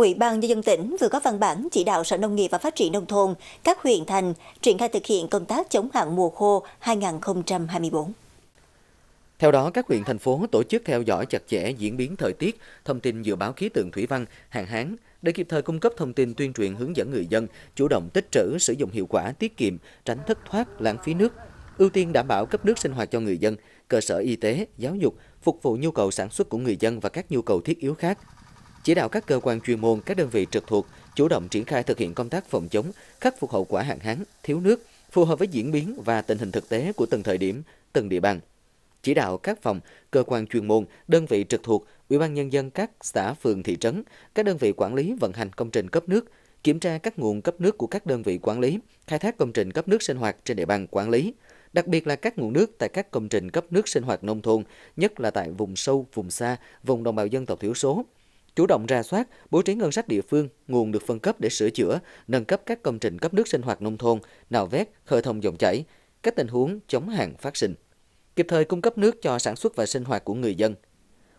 Ủy ban Nhân dân tỉnh vừa có văn bản chỉ đạo Sở Nông nghiệp và Phát triển Nông thôn, các huyện thành triển khai thực hiện công tác chống hạn mùa khô 2024. Theo đó, các huyện thành phố tổ chức theo dõi chặt chẽ diễn biến thời tiết, thông tin dự báo khí tượng thủy văn, hạn hán để kịp thời cung cấp thông tin tuyên truyền hướng dẫn người dân chủ động tích trữ, sử dụng hiệu quả, tiết kiệm, tránh thất thoát, lãng phí nước, ưu tiên đảm bảo cấp nước sinh hoạt cho người dân, cơ sở y tế, giáo dục, phục vụ nhu cầu sản xuất của người dân và các nhu cầu thiết yếu khác chỉ đạo các cơ quan chuyên môn, các đơn vị trực thuộc chủ động triển khai thực hiện công tác phòng chống, khắc phục hậu quả hạn hán, thiếu nước, phù hợp với diễn biến và tình hình thực tế của từng thời điểm, từng địa bàn. Chỉ đạo các phòng, cơ quan chuyên môn, đơn vị trực thuộc, Ủy ban nhân dân các xã phường thị trấn, các đơn vị quản lý vận hành công trình cấp nước, kiểm tra các nguồn cấp nước của các đơn vị quản lý, khai thác công trình cấp nước sinh hoạt trên địa bàn quản lý, đặc biệt là các nguồn nước tại các công trình cấp nước sinh hoạt nông thôn, nhất là tại vùng sâu, vùng xa, vùng đồng bào dân tộc thiểu số, chủ động ra soát, bố trí ngân sách địa phương, nguồn được phân cấp để sửa chữa, nâng cấp các công trình cấp nước sinh hoạt nông thôn, nạo vét, khơi thông dòng chảy, các tình huống chống hạn phát sinh, kịp thời cung cấp nước cho sản xuất và sinh hoạt của người dân.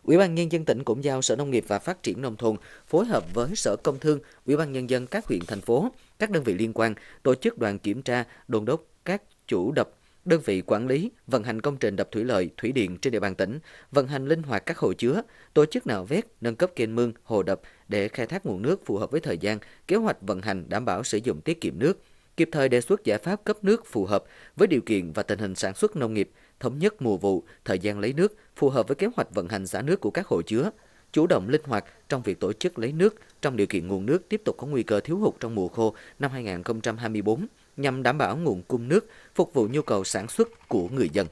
Ủy ban nhân dân tỉnh cũng giao Sở Nông nghiệp và Phát triển nông thôn phối hợp với Sở Công Thương, Ủy ban nhân dân các huyện thành phố, các đơn vị liên quan tổ chức đoàn kiểm tra, đôn đốc các chủ đập đơn vị quản lý, vận hành công trình đập thủy lợi, thủy điện trên địa bàn tỉnh, vận hành linh hoạt các hồ chứa, tổ chức nạo vét, nâng cấp kênh mương, hồ đập để khai thác nguồn nước phù hợp với thời gian, kế hoạch vận hành đảm bảo sử dụng tiết kiệm nước, kịp thời đề xuất giải pháp cấp nước phù hợp với điều kiện và tình hình sản xuất nông nghiệp, thống nhất mùa vụ, thời gian lấy nước phù hợp với kế hoạch vận hành xả nước của các hồ chứa, chủ động linh hoạt trong việc tổ chức lấy nước trong điều kiện nguồn nước tiếp tục có nguy cơ thiếu hụt trong mùa khô năm 2024 nhằm đảm bảo nguồn cung nước phục vụ nhu cầu sản xuất của người dân.